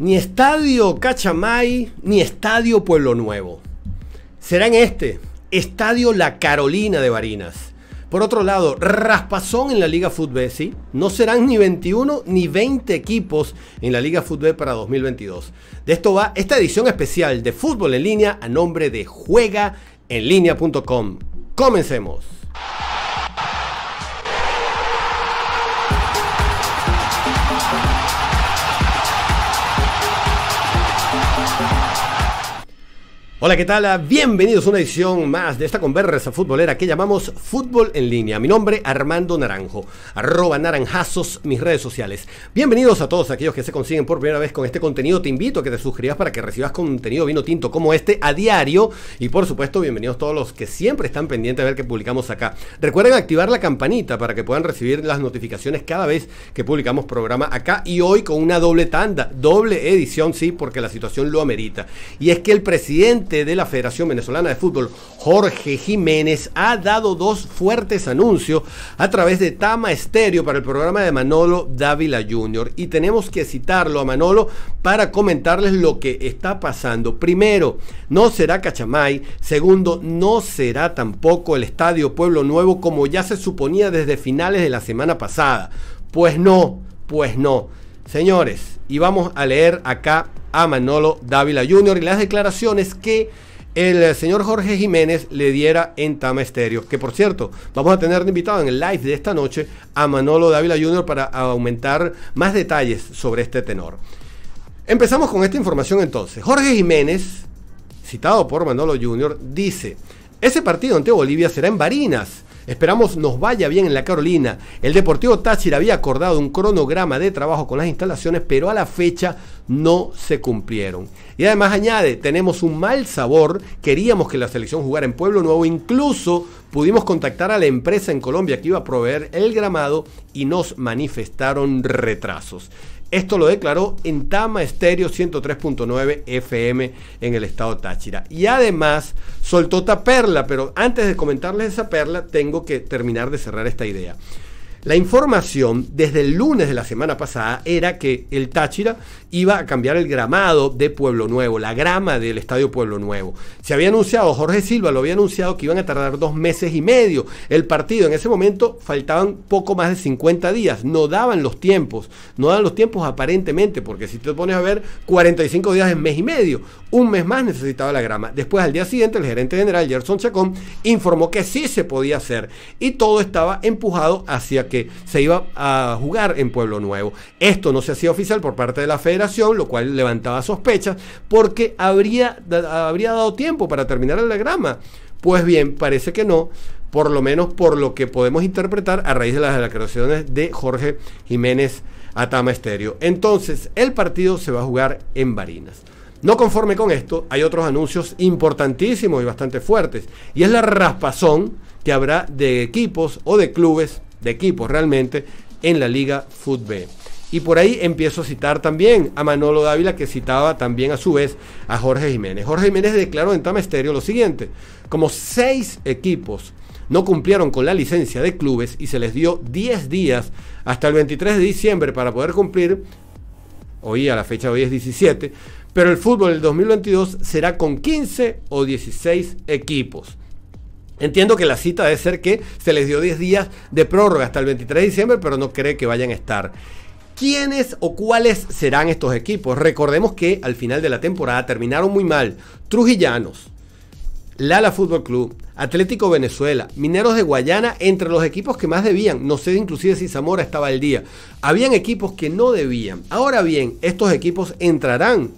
Ni Estadio Cachamay, ni Estadio Pueblo Nuevo. Será en este, Estadio La Carolina de Barinas. Por otro lado, raspazón en la Liga Fútbol, ¿sí? No serán ni 21 ni 20 equipos en la Liga Fútbol para 2022. De esto va esta edición especial de Fútbol en línea a nombre de juegaenlinea.com. Comencemos. Hola, ¿qué tal? Bienvenidos a una edición más de esta conversa futbolera que llamamos Fútbol en línea. Mi nombre Armando Naranjo, arroba naranjazos mis redes sociales. Bienvenidos a todos aquellos que se consiguen por primera vez con este contenido. Te invito a que te suscribas para que recibas contenido vino tinto como este a diario. Y por supuesto, bienvenidos todos los que siempre están pendientes de ver qué publicamos acá. Recuerden activar la campanita para que puedan recibir las notificaciones cada vez que publicamos programa acá y hoy con una doble tanda, doble edición, sí, porque la situación lo amerita. Y es que el presidente de la Federación Venezolana de Fútbol, Jorge Jiménez, ha dado dos fuertes anuncios a través de Tama Estéreo para el programa de Manolo Dávila Jr. Y tenemos que citarlo a Manolo para comentarles lo que está pasando. Primero, no será Cachamay. Segundo, no será tampoco el Estadio Pueblo Nuevo como ya se suponía desde finales de la semana pasada. Pues no, pues no. Señores, y vamos a leer acá a Manolo Dávila Jr. y las declaraciones que el señor Jorge Jiménez le diera en Tama Estéreo. Que por cierto, vamos a tener invitado en el live de esta noche a Manolo Dávila Jr. para aumentar más detalles sobre este tenor. Empezamos con esta información entonces. Jorge Jiménez, citado por Manolo Jr., dice, ese partido ante Bolivia será en Barinas Esperamos nos vaya bien en la Carolina. El Deportivo Táchira había acordado un cronograma de trabajo con las instalaciones, pero a la fecha no se cumplieron. Y además añade, tenemos un mal sabor, queríamos que la selección jugara en Pueblo Nuevo, incluso pudimos contactar a la empresa en Colombia que iba a proveer el gramado y nos manifestaron retrasos. Esto lo declaró en Tama Estéreo 103.9 FM en el estado Táchira. Y además soltó esta perla, pero antes de comentarles esa perla, tengo que terminar de cerrar esta idea. La información desde el lunes de la semana pasada era que el Táchira iba a cambiar el gramado de Pueblo Nuevo, la grama del Estadio Pueblo Nuevo. Se había anunciado, Jorge Silva lo había anunciado que iban a tardar dos meses y medio. El partido en ese momento faltaban poco más de 50 días. No daban los tiempos, no daban los tiempos aparentemente, porque si te pones a ver, 45 días en mes y medio. Un mes más necesitaba la grama. Después, al día siguiente, el gerente general, Gerson Chacón, informó que sí se podía hacer y todo estaba empujado hacia que se iba a jugar en Pueblo Nuevo. Esto no se hacía oficial por parte de la federación, lo cual levantaba sospechas, porque habría, habría dado tiempo para terminar el diagrama. Pues bien, parece que no, por lo menos por lo que podemos interpretar a raíz de las declaraciones de Jorge Jiménez Atama Estéreo. Entonces, el partido se va a jugar en Barinas. No conforme con esto, hay otros anuncios importantísimos y bastante fuertes, y es la raspazón que habrá de equipos o de clubes de equipos realmente en la Liga Fútbol Y por ahí empiezo a citar también a Manolo Dávila, que citaba también a su vez a Jorge Jiménez. Jorge Jiménez declaró en Tamesterio lo siguiente: como seis equipos no cumplieron con la licencia de clubes y se les dio 10 días hasta el 23 de diciembre para poder cumplir, hoy a la fecha de hoy es 17, pero el fútbol del 2022 será con 15 o 16 equipos. Entiendo que la cita debe ser que se les dio 10 días de prórroga hasta el 23 de diciembre, pero no cree que vayan a estar. ¿Quiénes o cuáles serán estos equipos? Recordemos que al final de la temporada terminaron muy mal. Trujillanos, Lala Fútbol Club, Atlético Venezuela, Mineros de Guayana, entre los equipos que más debían. No sé inclusive si Zamora estaba al día. Habían equipos que no debían. Ahora bien, estos equipos entrarán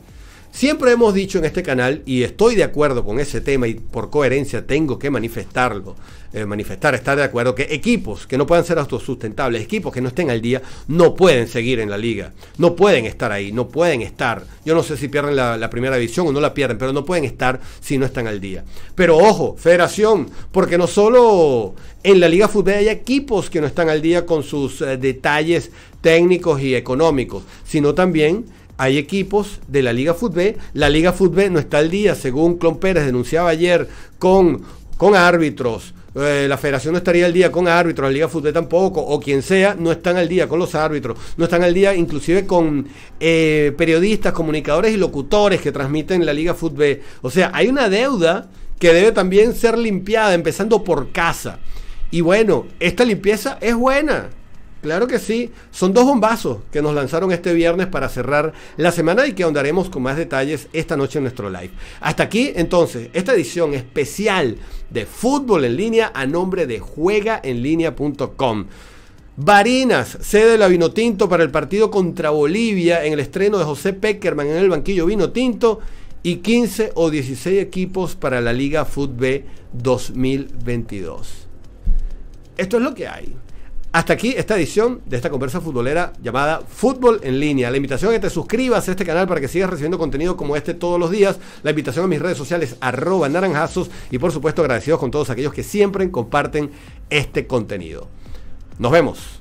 Siempre hemos dicho en este canal, y estoy de acuerdo con ese tema y por coherencia tengo que manifestarlo, eh, manifestar, estar de acuerdo, que equipos que no puedan ser autosustentables, equipos que no estén al día, no pueden seguir en la liga, no pueden estar ahí, no pueden estar. Yo no sé si pierden la, primera división o no la pierden, pero no pueden estar si no están al día. Pero ojo, federación, porque no solo en la liga fútbol hay equipos que no están al día con sus eh, detalles técnicos y económicos, sino también hay equipos de la Liga Fútbol. La Liga Fútbol no está al día, según Clon Pérez denunciaba ayer, con, con árbitros. Eh, la federación no estaría al día con árbitros, la Liga Fútbol tampoco, o quien sea, no están al día con los árbitros, no están al día inclusive con eh, periodistas, comunicadores y locutores que transmiten la Liga Fútbol. O sea, hay una deuda que debe también ser limpiada, empezando por casa. Y bueno, esta limpieza es buena. Claro que sí, son dos bombazos que nos lanzaron este viernes para cerrar la semana y que ahondaremos con más detalles esta noche en nuestro live. Hasta aquí entonces esta edición especial de fútbol en línea a nombre de juegaenlinea.com. Barinas, sede de la Vinotinto para el partido contra Bolivia en el estreno de José Peckerman en el banquillo Vinotinto y 15 o 16 equipos para la Liga Fútbol 2022. Esto es lo que hay. Hasta aquí esta edición de esta conversa futbolera llamada Fútbol en línea. La invitación es que te suscribas a este canal para que sigas recibiendo contenido como este todos los días. La invitación a mis redes sociales arroba naranjazos y por supuesto agradecidos con todos aquellos que siempre comparten este contenido. Nos vemos.